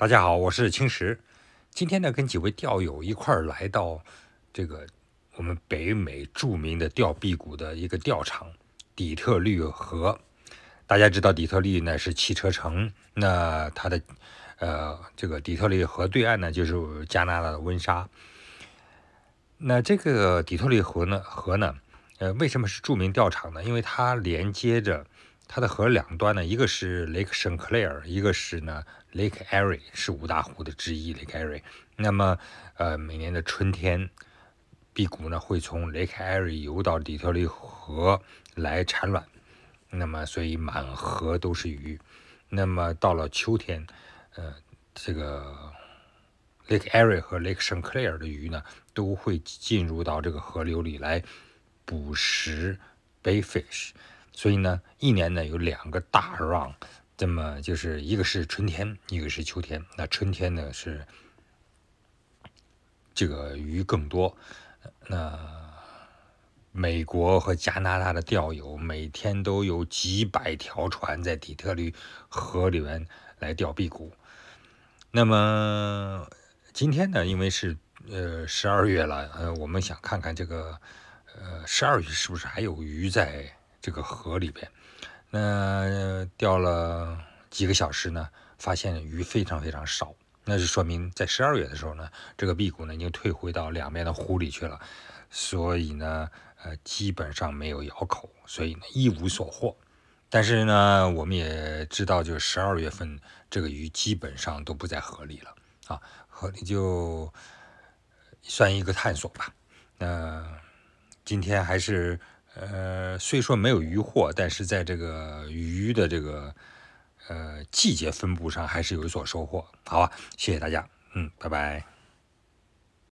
大家好，我是青石，今天呢跟几位钓友一块儿来到这个我们北美著名的钓臂谷的一个钓场底特律河。大家知道底特律呢是汽车城，那它的呃这个底特律河对岸呢就是加拿大的温莎。那这个底特律河呢河呢，呃为什么是著名钓场呢？因为它连接着。它的河两端呢，一个是 Lake s h a n c l a i r 一个是呢 Lake Erie，是五大湖的之一 Lake Erie。那么，呃，每年的春天壁谷呢会从 Lake Erie 游到底特律河来产卵，那么所以满河都是鱼。那么到了秋天，呃，这个 Lake Erie 和 Lake s h a n c l a i r 的鱼呢，都会进入到这个河流里来捕食 Bayfish。所以呢，一年呢有两个大 round，这么就是一个是春天，一个是秋天。那春天呢是这个鱼更多，那美国和加拿大的钓友每天都有几百条船在底特律河里面来钓壁股。那么今天呢，因为是呃十二月了，呃，我们想看看这个呃十二月是不是还有鱼在。这个河里边，那钓了几个小时呢，发现鱼非常非常少，那就说明在十二月的时候呢，这个辟谷呢已经退回到两边的湖里去了，所以呢，呃，基本上没有咬口，所以呢一无所获。但是呢，我们也知道，就是十二月份这个鱼基本上都不在河里了啊，河里就算一个探索吧。那今天还是。呃，虽说没有鱼货，但是在这个鱼的这个呃季节分布上还是有所收获，好吧？谢谢大家，嗯，拜拜。